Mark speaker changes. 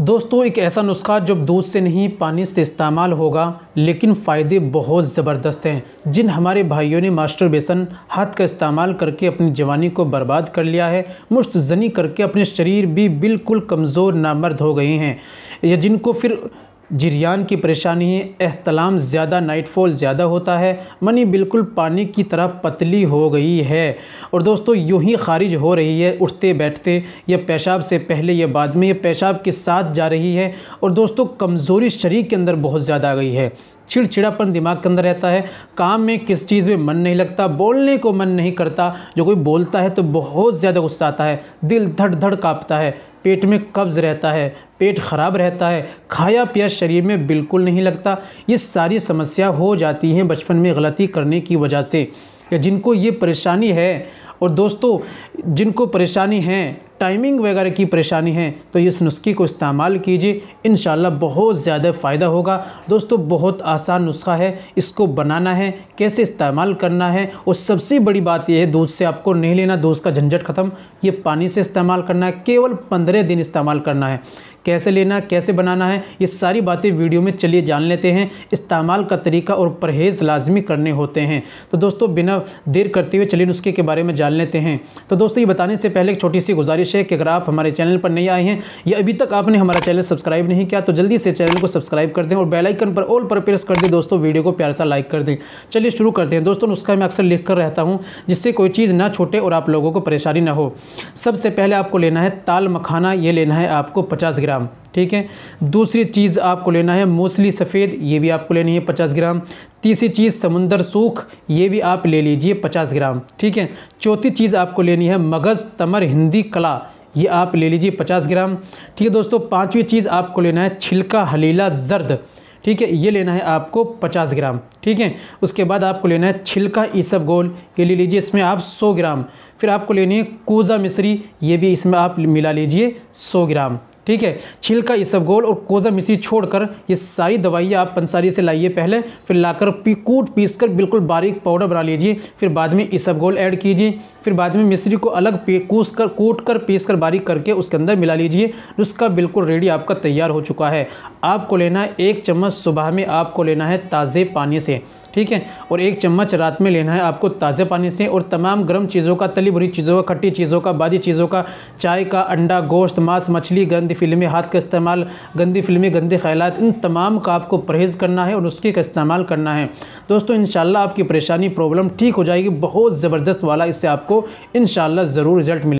Speaker 1: दोस्तों एक ऐसा नुस्खा जब दूध से नहीं पानी से इस्तेमाल होगा लेकिन फ़ायदे बहुत ज़बरदस्त हैं जिन हमारे भाइयों ने मास्टर बेसन हाथ का इस्तेमाल करके अपनी जवानी को बर्बाद कर लिया है मुश्त जनी करके अपने शरीर भी बिल्कुल कमज़ोर नामर्द हो गए हैं या जिनको फिर जिरियान की परेशानी है अहतलाम ज़्यादा नाइटफॉल ज़्यादा होता है मनी बिल्कुल पानी की तरह पतली हो गई है और दोस्तों यूँ ही खारिज हो रही है उठते बैठते यह पेशाब से पहले यह बाद में यह पेशाब के साथ जा रही है और दोस्तों कमज़ोरी शरीर के अंदर बहुत ज़्यादा आ गई है चिड़चिड़ापन दिमाग के अंदर रहता है काम में किस चीज़ में मन नहीं लगता बोलने को मन नहीं करता जो कोई बोलता है तो बहुत ज़्यादा गुस्सा आता है दिल धड़ धड़ काँपता है पेट में कब्ज़ रहता है पेट ख़राब रहता है खाया पिया शरीर में बिल्कुल नहीं लगता ये सारी समस्या हो जाती हैं बचपन में गलती करने की वजह से या जिनको ये परेशानी है और दोस्तों जिनको परेशानी है टाइमिंग वगैरह की परेशानी है तो इस नुस्खे को इस्तेमाल कीजिए इन बहुत ज़्यादा फ़ायदा होगा दोस्तों बहुत आसान नुस्खा है इसको बनाना है कैसे इस्तेमाल करना है और सबसे बड़ी बात यह है दूध से आपको नहीं लेना दूध का झंझट ख़त्म ये पानी से इस्तेमाल करना है केवल पंद्रह दिन इस्तेमाल करना है कैसे लेना कैसे बनाना है ये सारी बातें वीडियो में चलिए जान लेते हैं इस्तेमाल का तरीका और परहेज़ लाजमी करने होते हैं तो दोस्तों बिना देर करते हुए चलिए नुस्खे के बारे में जान लेते हैं तो दोस्तों ये बताने से पहले एक छोटी सी गुजारिश गुजारिश है कि अगर आप हमारे चैनल पर नहीं आए हैं या अभी तक आपने हमारा चैनल सब्सक्राइब नहीं किया तो जल्दी से चैनल को सब्सक्राइब कर दें और बेलाइकन पर ऑल पर प्रेस कर दें दोस्तों वीडियो को प्यार सा लाइक कर दें चलिए शुरू करते हैं दोस्तों नुस्खा मैं अक्सर लिख कर रहता हूँ जिससे कोई चीज़ ना छूटे और आप लोगों को परेशानी ना हो सबसे पहले आपको लेना है ताल मखाना ये लेना है आपको पचास ग्राम ठीक है दूसरी चीज़ आपको लेना है मूसली सफ़ेद ये भी आपको लेनी है पचास ग्राम तीसरी चीज़ समुंदर सूख ये भी आप ले लीजिए पचास ग्राम ठीक है चौथी चीज़ आपको लेनी है मगज़ तमर हिंदी कला ये आप ले लीजिए पचास ग्राम ठीक है दोस्तों पाँचवीं चीज़ आपको लेना है छिलका हलीला जर्द ठीक है ये लेना है आपको 50 ग्राम ठीक है उसके बाद आपको लेना है छिलका ईसब गोल ये ले लीजिए इसमें आप 100 ग्राम फिर आपको लेनी है कोजा मिश्री ये भी इसमें आप मिला लीजिए 100 ग्राम ठीक है छिलका इसबगोल और कोजा मिसी छोड़कर ये सारी दवाइयाँ आप पंसारी से लाइए पहले फिर लाकर पी कूट पीस कर बिल्कुल बारीक पाउडर बना लीजिए फिर बाद में इसबगोल ऐड कीजिए फिर बाद में मिश्री को अलग कूस कर कूट कर पीस कर बारीक करके उसके अंदर मिला लीजिए उसका बिल्कुल रेडी आपका तैयार हो चुका है आपको लेना है एक चम्मच सुबह में आपको लेना है ताज़े पानी से ठीक है और एक चम्मच रात में लेना है आपको ताज़े पानी से और तमाम गर्म चीज़ों का तली भरी चीज़ों का खट्टी चीज़ों का बाजी चीज़ों का चाय का अंडा गोश्त मांस मछली गंद फिल्मी हाथ का इस्तेमाल गंदी फिल्मी गंदे ख्याल इन तमाम का आपको परहेज़ करना है और नुस्खे का इस्तेमाल करना है दोस्तों इन आपकी परेशानी प्रॉब्लम ठीक हो जाएगी बहुत ज़बरदस्त वाला इससे आपको इन ज़रूर रिज़ल्ट